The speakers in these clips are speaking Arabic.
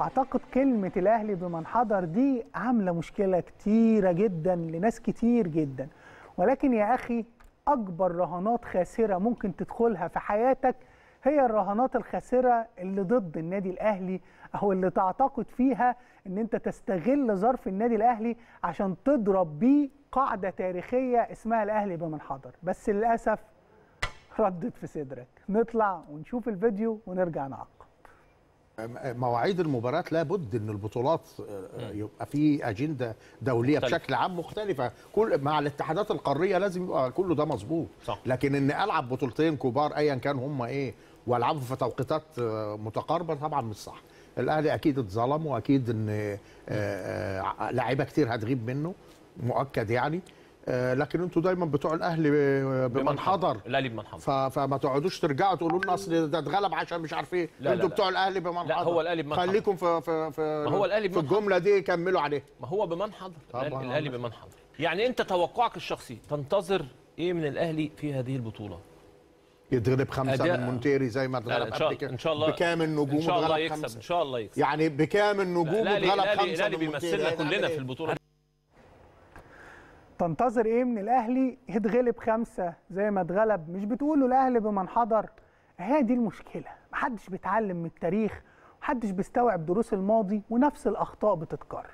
اعتقد كلمه الاهلي بمن حضر دي عامله مشكله كتيره جدا لناس كتير جدا ولكن يا اخي اكبر رهانات خاسره ممكن تدخلها في حياتك هي الرهانات الخاسره اللي ضد النادي الاهلي او اللي تعتقد فيها ان انت تستغل ظرف النادي الاهلي عشان تضرب بيه قاعده تاريخيه اسمها الاهلي بمن حضر بس للاسف ردت في صدرك نطلع ونشوف الفيديو ونرجع نعقد مواعيد المباريات لابد ان البطولات آه، آه، يبقى في اجنده دوليه مختلف. بشكل عام مختلفه كل مع الاتحادات القاريه لازم يبقى كله ده مظبوط لكن ان العب بطولتين كبار ايا كان هم ايه والعبوا في توقيتات آه، متقاربه طبعا مش صح الاهلي اكيد اتظلم واكيد ان لاعيبه كتير هتغيب منه مؤكد يعني آه، لكن انتوا دايما بتوع الاهلي آه، بمن حضر الاهلي بمن حضر فما تقعدوش ترجعوا تقولوا لنا اصل ده اتغلب عشان مش عارف ايه انتوا بتوع الاهلي بمن حضر لا هو الاهلي بمن حضر خليكم في في في, ما هو الأهلي في الجمله دي كملوا عليها ما هو بمن حضر الاهلي بمن حضر يعني انت توقعك الشخصي تنتظر ايه من الاهلي في هذه البطوله يتغلب خمسه من مونتيري زي ما اتغلب قبل كده ان شاء الله بكام النجوم ان شاء الله يكسب ان شاء الله يكسب يعني بكام النجوم اتغلب خمسه الاهلي بيمثلنا يعني كلنا يعني في البطوله تنتظر ايه من الاهلي يتغلب خمسه زي ما اتغلب مش بتقولوا الاهلي بمن حضر هي دي المشكله محدش بيتعلم من التاريخ محدش بيستوعب دروس الماضي ونفس الاخطاء بتتكرر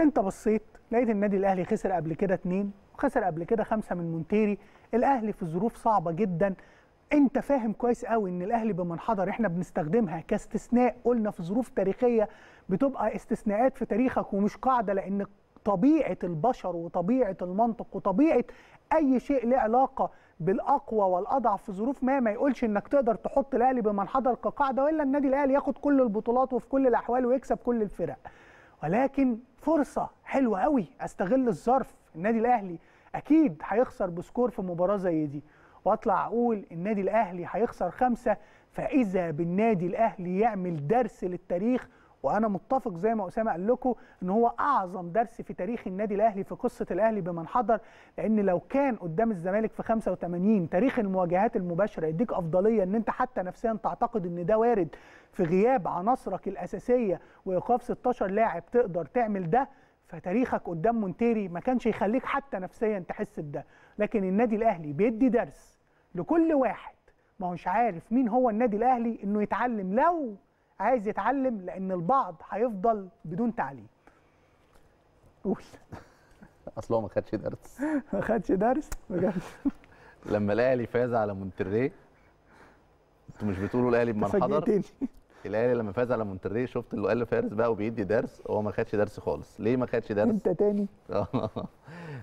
انت بصيت لقيت النادي الاهلي خسر قبل كده اتنين وخسر قبل كده خمسه من مونتيري الاهلي في ظروف صعبه جدا انت فاهم كويس قوي ان الاهلي بمن حضر احنا بنستخدمها كاستثناء قلنا في ظروف تاريخيه بتبقى استثناءات في تاريخك ومش قاعده لان طبيعه البشر وطبيعه المنطق وطبيعه اي شيء له علاقه بالاقوى والاضعف في ظروف ما ما يقولش انك تقدر تحط الاهلي بمن حضر كقاعده والا النادي الاهلي ياخد كل البطولات وفي كل الاحوال ويكسب كل الفرق ولكن فرصه حلوه قوي استغل الظرف النادي الاهلي اكيد هيخسر بسكور في مباراه زي دي واطلع اقول النادي الاهلي هيخسر خمسه فاذا بالنادي الاهلي يعمل درس للتاريخ وانا متفق زي ما اسامه قال لكم ان هو اعظم درس في تاريخ النادي الاهلي في قصه الاهلي بمن حضر لان لو كان قدام الزمالك في 85 تاريخ المواجهات المباشره يديك افضليه ان انت حتى نفسيا تعتقد ان ده وارد في غياب عناصرك الاساسيه وايقاف 16 لاعب تقدر تعمل ده فتاريخك قدام مونتيري ما كانش يخليك حتى نفسيا تحس بده لكن النادي الاهلي بيدي درس لكل واحد ما هوش عارف مين هو النادي الاهلي انه يتعلم لو عايز يتعلم لان البعض هيفضل بدون تعليم قول اصل هو ما خدش درس ما خدش درس بجد لما الاهلي فاز على مونتري انتوا مش بتقولوا الاهلي بمن حضر الاهلي لما فاز على مونتري شفت اللي قال فارس بقى وبيدي درس هو ما خدش درس خالص ليه ما خدش درس انت تاني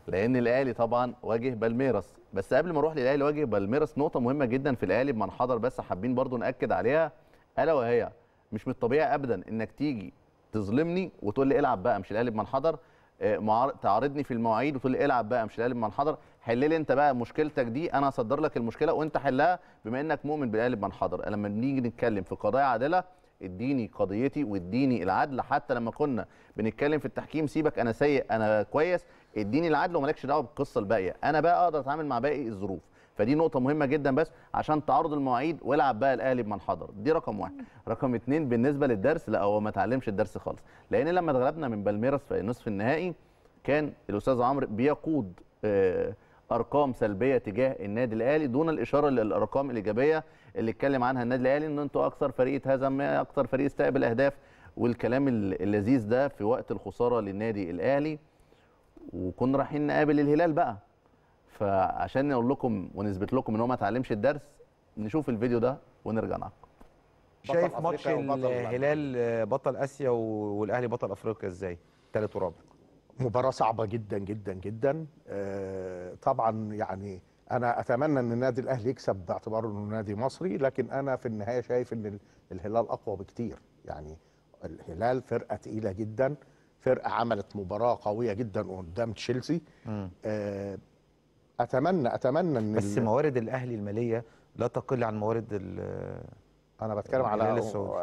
لان الاهلي طبعا واجه بالميراس بس قبل ما اروح للاهلي واجه بالميراس نقطه مهمه جدا في الاهلي بمن حضر بس حابين برضو ناكد عليها الا وهي مش من الطبيعي ابدا انك تيجي تظلمني وتقول لي العب بقى مش الاهلي من حضر آه، تعارضني في المواعيد وتقول لي العب بقى مش الاهلي من حضر حل لي انت بقى مشكلتك دي انا هصدر لك المشكله وانت حلها بما انك مؤمن بالقالب من حضر لما بنيجي نتكلم في قضايا عادله اديني قضيتي واديني العدل حتى لما كنا بنتكلم في التحكيم سيبك انا سيء انا كويس اديني العدل ومالكش دعوه بالقصه الباقيه انا بقى اقدر اتعامل مع باقي الظروف فدي نقطه مهمه جدا بس عشان تعرض المواعيد والعب بقى الاهلي بمن حضر دي رقم واحد رقم اثنين بالنسبه للدرس لا هو ما اتعلمش الدرس خالص لان لما اتغلبنا من بالميراس في نصف النهائي كان الاستاذ عمرو بيقود آه، ارقام سلبيه تجاه النادي الاهلي دون الاشاره للارقام الايجابيه اللي اتكلم عنها النادي الاهلي ان انتوا اكثر فريق اتهزم اكثر فريق استقبل اهداف والكلام اللذيذ ده في وقت الخساره للنادي الاهلي وكنا رايحين نقابل الهلال بقى فعشان نقول لكم ونثبت لكم ان هو ما اتعلمش الدرس نشوف الفيديو ده ونرجع نعقب شايف ماتش الهلال بطل اسيا والاهلي بطل افريقيا ازاي ثالث ورابع مباراه صعبه جدا جدا جدا آه، طبعا يعني انا اتمنى ان النادي الاهلي يكسب باعتباره انه نادي مصري لكن انا في النهايه شايف ان الهلال اقوى بكتير يعني الهلال فرقه ثقيله جدا فرقه عملت مباراه قويه جدا قدام تشيلسي آه اتمنى اتمنى ان بس موارد الاهلي الماليه لا تقل عن موارد انا بتكلم على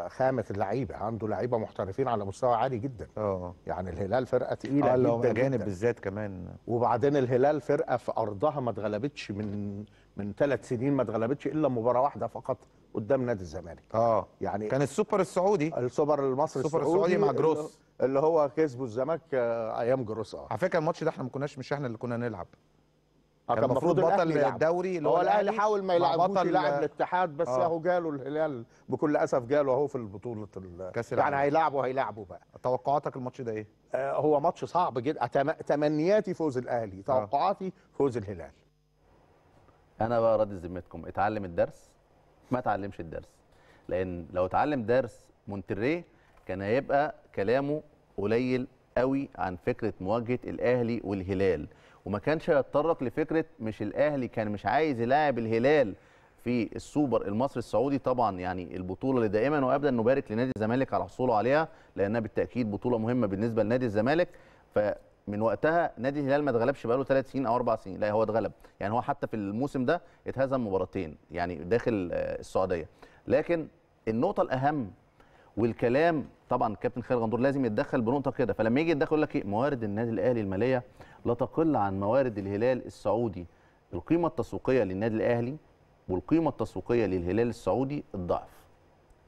خامه اللعيبه عنده لعيبه محترفين على مستوى عالي جدا اه يعني الهلال فرقه تقيله آه، جدا جانب اجانب بالذات كمان وبعدين الهلال فرقه في ارضها ما اتغلبتش من من ثلاث سنين ما اتغلبتش الا مباراه واحده فقط قدام نادي الزمالك اه يعني كان السوبر السعودي السوبر المصري السوبر السعودي, السعودي مع جروس اللي هو كسبه الزمالك آه، ايام جروس اه على فكره الماتش ده احنا ما كناش مش احنا اللي كنا نلعب آه، كان المفروض بطل الدوري اللي هو الاهلي حاول ما يلعبوش يلعب الاتحاد بس اهو آه. جاله الهلال بكل اسف جاله اهو في البطوله كاس العالم يعني هيلاعبوا هيلاعبوا بقى توقعاتك الماتش ده ايه؟ آه، هو ماتش صعب جدا تمنياتي فوز الاهلي توقعاتي فوز الهلال انا بقى راضي ذمتكم اتعلم الدرس ما اتعلمش الدرس لان لو اتعلم درس مونتريه كان هيبقى كلامه قليل قوي عن فكره مواجهه الاهلي والهلال وما كانش هيتطرق لفكره مش الاهلي كان مش عايز يلاعب الهلال في السوبر المصري السعودي طبعا يعني البطوله اللي دائما وابدا نبارك لنادي الزمالك على حصوله عليها لانها بالتاكيد بطوله مهمه بالنسبه لنادي الزمالك فمن وقتها نادي الهلال ما اتغلبش بقاله ثلاث سنين او اربع سنين لا هو اتغلب يعني هو حتى في الموسم ده اتهزم مباراتين يعني داخل آه، السعوديه لكن النقطه الاهم والكلام طبعا كابتن خالد غندور لازم يتدخل بنقطه كده فلما يجي يتدخل يقول لك ايه موارد النادي الاهلي الماليه لا تقل عن موارد الهلال السعودي القيمه التسويقيه للنادي الاهلي والقيمه التسويقيه للهلال السعودي الضعف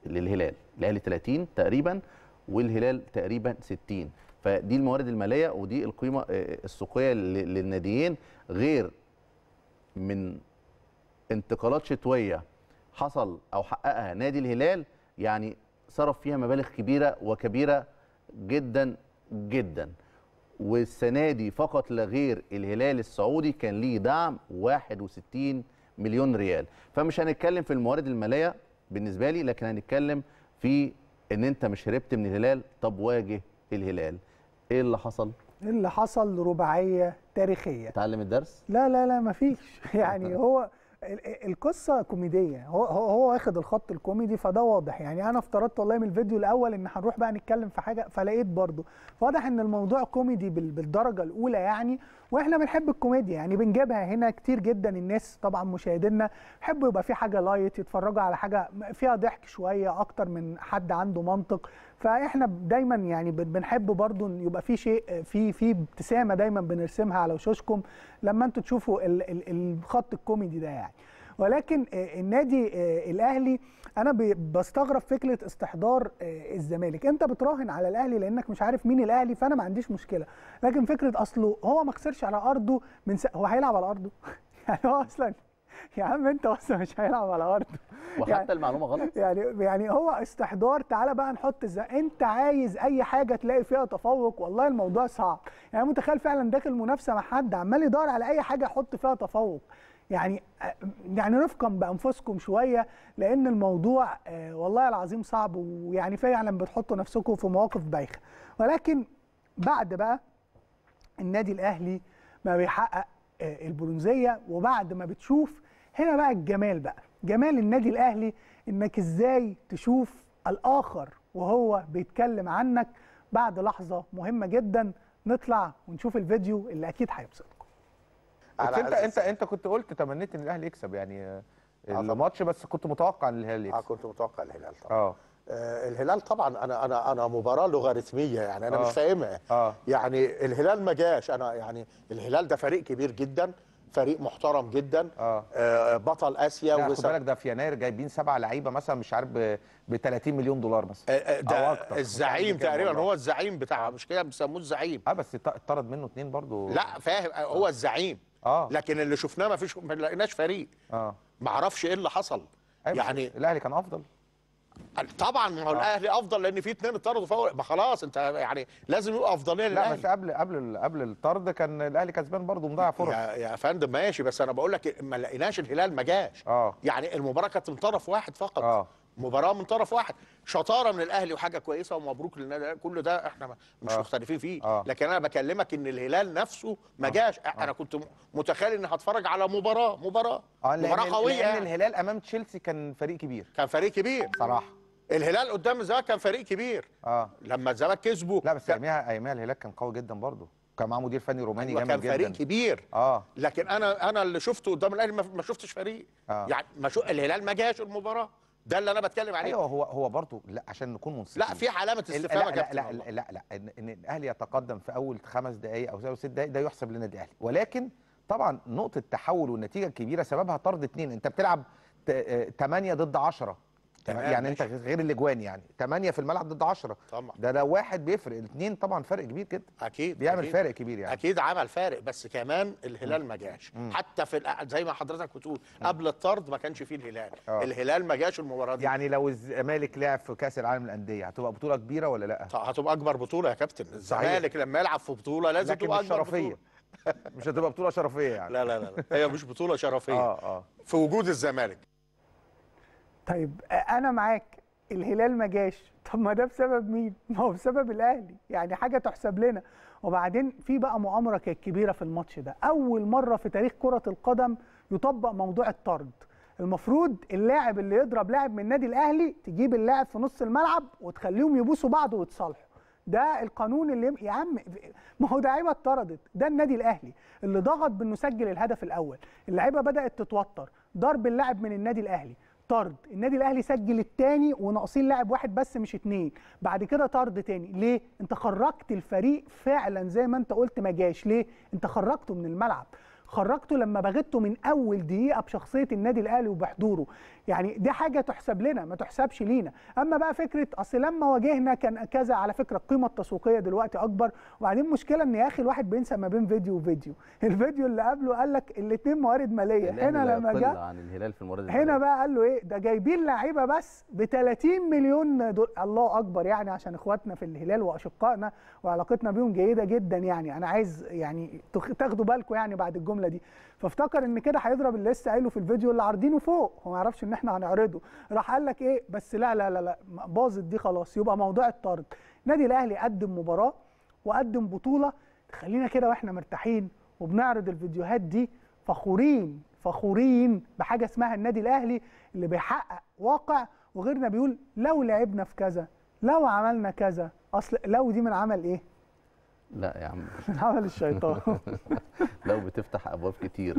للهلال الاهلي 30 تقريبا والهلال تقريبا 60 فدي الموارد الماليه ودي القيمه آه، السوقيه للناديين غير من انتقالات شتويه حصل او حققها نادي الهلال يعني صرف فيها مبالغ كبيره وكبيره جدا جدا والسنه دي فقط لا غير الهلال السعودي كان ليه دعم 61 مليون ريال فمش هنتكلم في الموارد الماليه بالنسبه لي لكن هنتكلم في ان انت مش هربت من الهلال طب واجه الهلال ايه اللي حصل إيه اللي حصل رباعيه تاريخيه اتعلم الدرس لا لا لا مفيش يعني هو القصه كوميديه هو هو, واخد الخط الكوميدي فده واضح يعني انا افترضت والله من الفيديو الاول ان هنروح بقى نتكلم في حاجه فلقيت برضه واضح ان الموضوع كوميدي بالدرجه الاولى يعني واحنا بنحب الكوميديا يعني بنجيبها هنا كتير جدا الناس طبعا مشاهدينا يحبوا يبقى في حاجه لايت يتفرجوا على حاجه فيها ضحك شويه اكتر من حد عنده منطق فاحنا دايما يعني بنحب برضو يبقى في شيء في في ابتسامه دايما بنرسمها على وشوشكم لما انتوا تشوفوا الخط الكوميدي ده يعني ولكن آه، النادي آه، الاهلي انا بستغرب فكره استحضار آه، الزمالك انت بتراهن على الاهلي لانك مش عارف مين الاهلي فانا ما عنديش مشكله لكن فكره اصله هو ما خسرش على ارضه من س... هو هيلعب على ارضه يعني هو اصلا يا عم انت اصلا مش هيلعب على ارضه وحتى يعني المعلومه غلط يعني يعني هو استحضار تعالى بقى نحط ازاي انت عايز اي حاجه تلاقي فيها تفوق والله الموضوع صعب يعني متخيل فعلا داخل منافسه مع حد عمال يدور على اي حاجه يحط فيها تفوق يعني آه، يعني نفكم بانفسكم شويه لان الموضوع آه، والله العظيم صعب ويعني فعلا بتحطوا نفسكم في مواقف بايخه ولكن بعد بقى النادي الاهلي ما بيحقق آه، البرونزيه وبعد ما بتشوف هنا بقى الجمال بقى جمال النادي الاهلي انك ازاي تشوف الاخر وهو بيتكلم عنك بعد لحظه مهمه جدا نطلع ونشوف الفيديو اللي اكيد هيبسط بس انت انت انت كنت قلت تمنيت ان الاهلي يكسب يعني آه، الماتش بس كنت متوقع ان الهلال يكسب اه كنت متوقع الهلال طبعا اه, آه، الهلال طبعا انا انا انا مباراه لوغاريتميه يعني انا أوه. مش آه. فاهمها يعني الهلال ما جاش انا يعني الهلال ده فريق كبير جدا فريق محترم جدا آه. بطل اسيا لا يعني خد بالك ده في يناير جايبين سبعه لعيبه مثلا مش عارف ب 30 مليون دولار مثلا ده أو أكتر. الزعيم تقريبا هو الزعيم بتاعها مش كده بيسموه الزعيم اه بس اتطرد منه اثنين برضو لا فاهم هو الزعيم آه. لكن اللي شفناه ما فيش ما لقيناش فريق اه ما اعرفش ايه اللي حصل أيوة يعني الاهلي كان افضل طبعا ما هو آه. الاهلي افضل لان في اثنين اتطردوا فوق ما خلاص انت يعني لازم يبقى افضليه للاهلي لا بس قبل قبل قبل الطرد كان الاهلي كسبان برضه مضيع فرص يا, يا فندم ماشي بس انا بقول لك ما لقيناش الهلال ما جاش آه. يعني المباراه كانت من طرف واحد فقط آه. مباراه من طرف واحد شطاره من الاهلي وحاجه كويسه ومبروك للنادي كل ده احنا مش آه. مختلفين فيه آه. لكن انا بكلمك ان الهلال نفسه ما آه. جاش آه. انا كنت متخيل اني هتفرج على مباراه مباراه آه مباراه قويه لان يعني. الهلال امام تشيلسي كان فريق كبير كان فريق كبير صراحه الهلال قدام الزمالك كان فريق كبير اه لما الزمالك كسبه لا بس اياميها ايامها اياميها الهلال كان قوي جدا برضه كان معاه مدير فني روماني أيوة، جامد جدا كان فريق كبير اه لكن انا انا اللي شفته قدام الاهلي ما شفتش فريق آه. يعني ما شو الهلال ما جاش المباراه ده اللي انا بتكلم عليه ايوه هو هو برضه لا عشان نكون منصفين لا في علامه استفهام يا كابتن لا لا لا, لا ان, الاهلي يتقدم في اول خمس دقائق او ست دقائق ده يحسب للنادي الاهلي ولكن طبعا نقطه التحول والنتيجه الكبيره سببها طرد اثنين انت بتلعب 8 آه، ضد 10 تمام يعني انت غير الاجوان يعني 8 في الملعب ضد 10 طبعا ده لو واحد بيفرق الاثنين طبعا فرق كبير جدا اكيد بيعمل أكيد. فارق كبير يعني اكيد عمل فارق بس كمان الهلال ما جاش حتى في زي ما حضرتك بتقول قبل الطرد ما كانش فيه الهلال أوه. الهلال ما جاش المباراه دي يعني لو الزمالك لعب في كاس العالم للانديه هتبقى بطوله كبيره ولا لا هتبقى اكبر بطوله يا كابتن الزمالك لما يلعب في بطوله لازم تبقى اكبر شرفية. بطوله مش هتبقى بطوله شرفيه يعني لا لا لا هي مش بطوله شرفيه اه اه في وجود الزمالك طيب انا معاك الهلال ما جاش طب ما ده بسبب مين ما هو بسبب الاهلي يعني حاجه تحسب لنا وبعدين في بقى مؤامره كانت كبيره في الماتش ده اول مره في تاريخ كره القدم يطبق موضوع الطرد المفروض اللاعب اللي يضرب لاعب من النادي الاهلي تجيب اللاعب في نص الملعب وتخليهم يبوسوا بعض ويتصالحوا ده القانون اللي يم... يا عم ما هو لعيبه اتطردت ده النادي الاهلي اللي ضغط بانه سجل الهدف الاول اللعيبه بدات تتوتر ضرب اللاعب من النادي الاهلي طرد النادي الاهلي سجل الثاني وناقصين لاعب واحد بس مش اتنين بعد كده طرد تاني ليه انت خرجت الفريق فعلا زي ما انت قلت ما جاش ليه انت خرجته من الملعب خرجته لما بغيته من اول دقيقه بشخصيه النادي الاهلي وبحضوره يعني دي حاجه تحسب لنا ما تحسبش لينا اما بقى فكره اصل لما واجهنا كان كذا على فكره القيمه التسويقيه دلوقتي اكبر وبعدين مشكله ان يا اخي الواحد بينسى ما بين فيديو وفيديو الفيديو اللي قبله قال لك الاثنين موارد ماليه هنا لما جاء عن الهلال في الموارد هنا بقى قال له ايه ده جايبين لعيبه بس ب 30 مليون دول الله اكبر يعني عشان اخواتنا في الهلال واشقائنا وعلاقتنا بيهم جيده جدا يعني انا عايز يعني تاخدوا بالكم يعني بعد الجمله دي فافتكر ان كده هيضرب اللي لسه قايله في الفيديو اللي عارضينه فوق هو ما يعرفش ان احنا هنعرضه راح قال لك ايه بس لا لا لا لا باظت دي خلاص يبقى موضوع الطرد نادي الاهلي قدم مباراه وقدم بطوله تخلينا كده واحنا مرتاحين وبنعرض الفيديوهات دي فخورين فخورين بحاجه اسمها النادي الاهلي اللي بيحقق واقع وغيرنا بيقول لو لعبنا في كذا لو عملنا كذا اصل لو دي من عمل ايه لا يا عم عمل الشيطان لو بتفتح ابواب كتير